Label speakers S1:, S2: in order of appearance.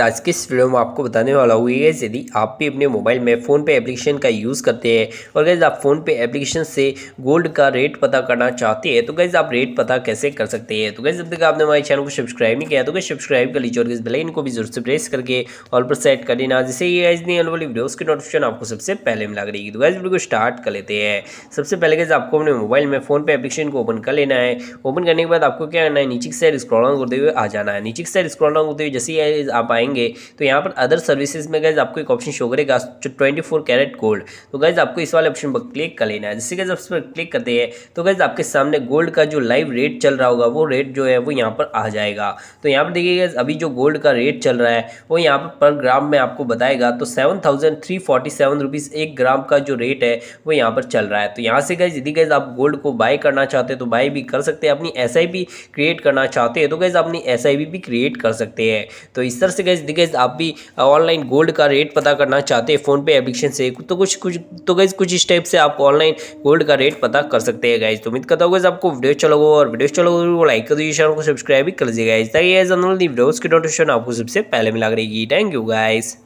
S1: आज के इस वीडियो में आपको बताने वाला हूँ ये यदि आप भी अपने मोबाइल में फ़ोन पे एप्लीकेशन का यूज़ करते हैं और गैज़ आप फ़ोन पे एप्लीकेशन से गोल्ड का रेट पता करना चाहते हैं तो गैज़ आप रेट पता कैसे कर सकते हैं तो गैज़ जब तक आपने हमारे चैनल को सब्सक्राइब नहीं किया तो गैस सब्सक्राइब कर लीजिए और गैस बेलाइन को भी जरूर से प्रेस करके ऑल पर सेट कर लेना जिससे ये गैज नहीं आने वाली वीडियोज़ की नोटिफिकेशन आपको सबसे पहले मिला करेगी तो गैस वीडियो को स्टार्ट कर लेते हैं सबसे पहले गैस आपको अपने मोबाइल में फ़ोन पे एप्लीकेशन को ओपन कर लेना है ओपन करने के बाद आपको क्या करना है नीचे की साइड स्क्रॉल ऑन करते हुए आ जाना है नीचे की साइड स्क्रॉल ऑन करते हुए जैसे ही आप आएंगे जाएंगे तो यहाँ पर अदर सर्विसेज में गैज आपको एक ऑप्शन शो करेगा ट्वेंटी फोर कैरेट गोल्ड तो गैज आपको इस वाले ऑप्शन पर क्लिक कर लेना है जैसे गैज आप इस पर क्लिक करते हैं तो गैज आपके सामने गोल्ड का जो लाइव रेट चल रहा होगा वो रेट जो है वो यहाँ पर आ जाएगा तो यहाँ पर देखिए गैज अभी जो गोल्ड का रेट चल रहा है वो यहाँ पर पर ग्राम में आपको बताएगा तो seven thousand three forty seven rupees एक ग्राम का जो रेट है वो यहाँ पर चल रहा है तो यहाँ से गैज यदि गैज आप गोल्ड को बाय करना चाहते हैं तो बाय भी कर सकते हैं अपनी एस क्रिएट करना चाहते हैं तो गैज अपनी एस भी क्रिएट कर सकते हैं तो इस तरह से गैज गैस दिग्गज आप भी ऑनलाइन uh, गोल्ड का रेट पता करना चाहते हैं फ़ोन पे एप्लीकेशन से तो कुछ कुछ तो गैस कुछ इस टाइप से आप ऑनलाइन गोल्ड का रेट पता कर सकते हैं गैस तो उम्मीद करता हूँ आपको वीडियो अच्छा चलो और वीडियो चलो वो लाइक कर दीजिए चैनल को सब्सक्राइब भी कर दीजिए गाइज ताकि वीडियोज़ की नोटिफिकेशन आपको सबसे पहले मिला करेगी थैंक यू गाइज़